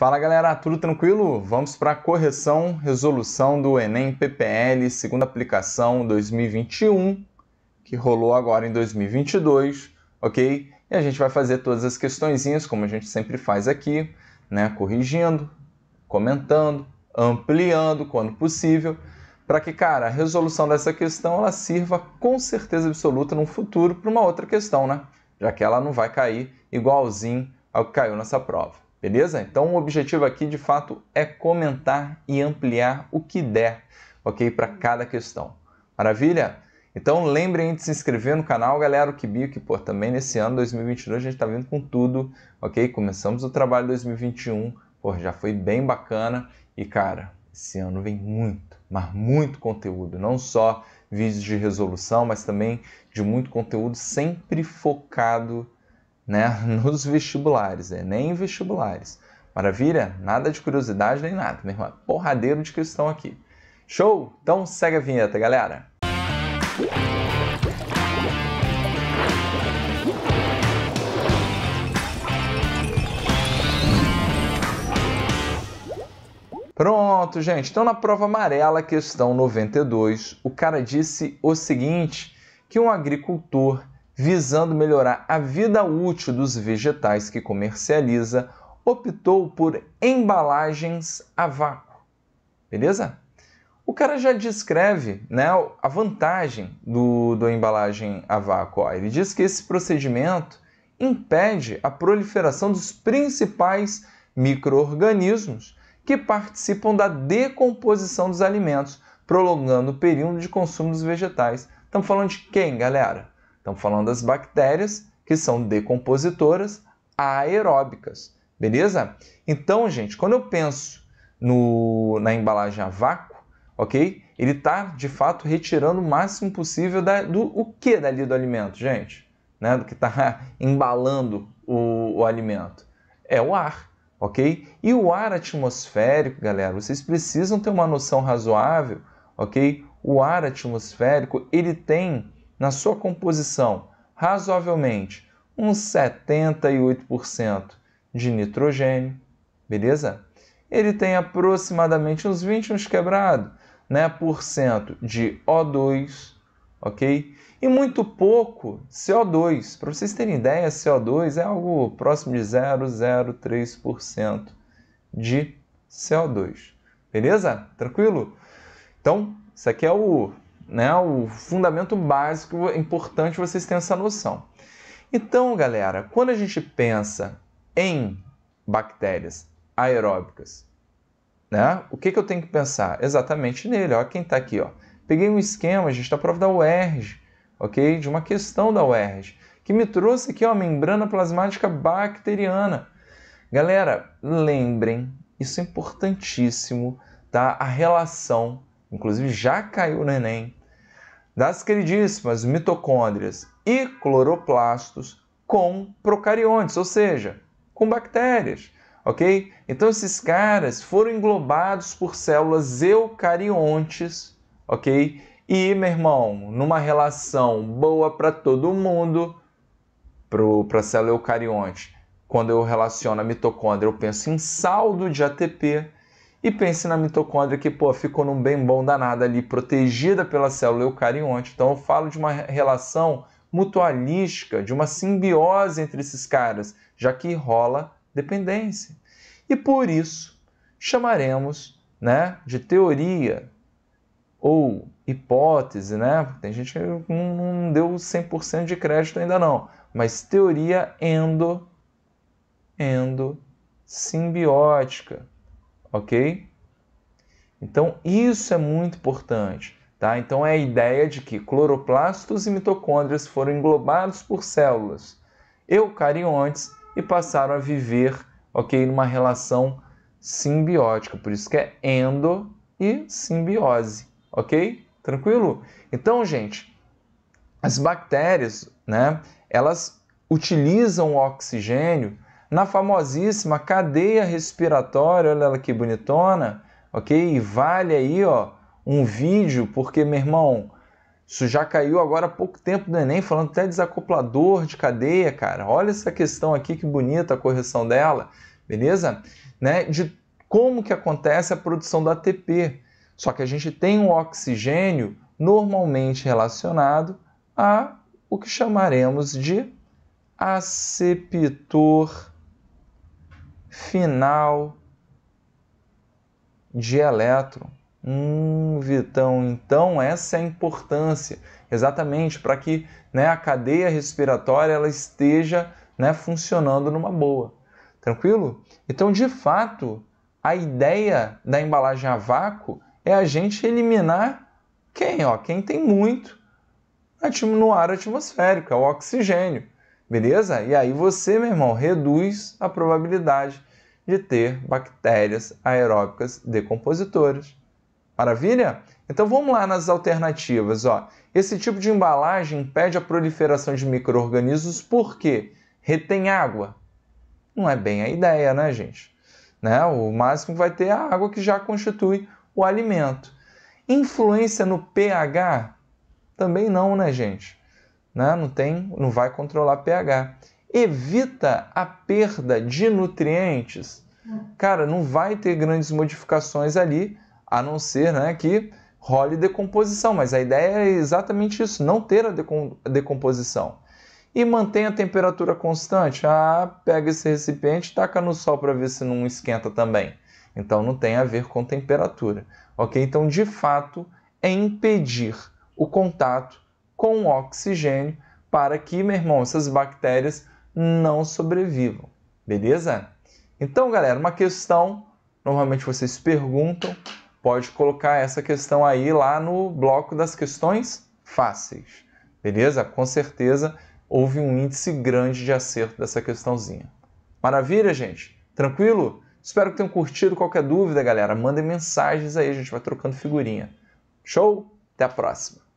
Fala galera, tudo tranquilo? Vamos para a correção, resolução do Enem PPL, segunda aplicação 2021, que rolou agora em 2022, ok? E a gente vai fazer todas as questõezinhas, como a gente sempre faz aqui, né? Corrigindo, comentando, ampliando quando possível, para que, cara, a resolução dessa questão ela sirva com certeza absoluta no futuro para uma outra questão, né? Já que ela não vai cair igualzinho ao que caiu nessa prova. Beleza? Então o objetivo aqui de fato é comentar e ampliar o que der, ok? Para cada questão. Maravilha? Então lembrem de se inscrever no canal, galera, o bio que pô, também nesse ano 2022 a gente está vindo com tudo, ok? Começamos o trabalho 2021, por já foi bem bacana e cara, esse ano vem muito, mas muito conteúdo, não só vídeos de resolução, mas também de muito conteúdo sempre focado né, nos vestibulares, Enem é, nem vestibulares. Maravilha? Nada de curiosidade nem nada, meu irmão. Porradeiro de questão aqui. Show? Então segue a vinheta, galera. Pronto, gente. Então, na prova amarela, questão 92, o cara disse o seguinte: que um agricultor visando melhorar a vida útil dos vegetais que comercializa, optou por embalagens a vácuo. Beleza? O cara já descreve né, a vantagem do, do embalagem a vácuo. Ele diz que esse procedimento impede a proliferação dos principais micro-organismos que participam da decomposição dos alimentos, prolongando o período de consumo dos vegetais. Estamos falando de quem, galera? Estamos falando das bactérias que são decompositoras aeróbicas, beleza? Então, gente, quando eu penso no, na embalagem a vácuo, ok? Ele está, de fato, retirando o máximo possível da, do o que dali do alimento, gente? Né? Do que está embalando o, o alimento. É o ar, ok? E o ar atmosférico, galera, vocês precisam ter uma noção razoável, ok? O ar atmosférico, ele tem na sua composição, razoavelmente, uns 78% de nitrogênio, beleza? Ele tem aproximadamente uns 20 uns quebrado, né, por cento de O2, ok? E muito pouco CO2. Para vocês terem ideia, CO2 é algo próximo de 0,03% de CO2. Beleza? Tranquilo? Então, isso aqui é o né? O fundamento básico, é importante vocês terem essa noção. Então, galera, quando a gente pensa em bactérias aeróbicas, né? O que, que eu tenho que pensar? Exatamente nele, olha quem está aqui, ó. Peguei um esquema, a gente está prova da UERJ, ok? De uma questão da UERJ, que me trouxe aqui, ó, a membrana plasmática bacteriana. Galera, lembrem, isso é importantíssimo, tá? A relação, inclusive já caiu no Enem, das queridíssimas mitocôndrias e cloroplastos com procariontes, ou seja, com bactérias, ok? Então esses caras foram englobados por células eucariontes, ok? E, meu irmão, numa relação boa para todo mundo, para a célula eucarionte, quando eu relaciono a mitocôndria, eu penso em saldo de ATP, e pense na mitocôndria que, pô, ficou num bem bom danado ali, protegida pela célula eucarionte. Então eu falo de uma relação mutualística, de uma simbiose entre esses caras, já que rola dependência. E por isso chamaremos, né, de teoria ou hipótese, né? Tem gente que não deu 100% de crédito ainda não, mas teoria endo endo simbiótica ok? Então, isso é muito importante. Tá? Então, é a ideia de que cloroplastos e mitocôndrias foram englobados por células eucariontes e passaram a viver ok, numa relação simbiótica. Por isso que é endo e simbiose, ok? Tranquilo? Então, gente, as bactérias, né, elas utilizam o oxigênio na famosíssima cadeia respiratória, olha ela que bonitona, ok? E vale aí, ó, um vídeo, porque, meu irmão, isso já caiu agora há pouco tempo do Enem, falando até desacoplador de cadeia, cara. Olha essa questão aqui, que bonita a correção dela, beleza? Né? De como que acontece a produção do ATP. Só que a gente tem um oxigênio normalmente relacionado a o que chamaremos de aceptor final de elétron. Hum, Vitão, então essa é a importância, exatamente para que né, a cadeia respiratória ela esteja né, funcionando numa boa. Tranquilo? Então, de fato, a ideia da embalagem a vácuo é a gente eliminar quem? Ó, quem tem muito no ar atmosférico, é o oxigênio. Beleza? E aí você, meu irmão, reduz a probabilidade de ter bactérias aeróbicas decompositoras. Maravilha? Então vamos lá nas alternativas. Ó. Esse tipo de embalagem impede a proliferação de micro-organismos porque retém água. Não é bem a ideia, né, gente? Né? O máximo vai ter a água que já constitui o alimento. Influência no pH? Também não, né, gente? né? não, tem, não vai controlar pH. Evita a perda de nutrientes. Cara, não vai ter grandes modificações ali, a não ser né, que role decomposição, mas a ideia é exatamente isso, não ter a decomposição. E mantém a temperatura constante. Ah, pega esse recipiente, taca no sol para ver se não esquenta também. Então não tem a ver com temperatura, ok? Então de fato é impedir o contato com oxigênio para que, meu irmão, essas bactérias não sobrevivam, beleza? Então, galera, uma questão, normalmente vocês perguntam, pode colocar essa questão aí lá no bloco das questões fáceis, beleza? Com certeza houve um índice grande de acerto dessa questãozinha. Maravilha, gente? Tranquilo? Espero que tenham curtido. Qualquer dúvida, galera, mandem mensagens aí, a gente vai trocando figurinha. Show? Até a próxima!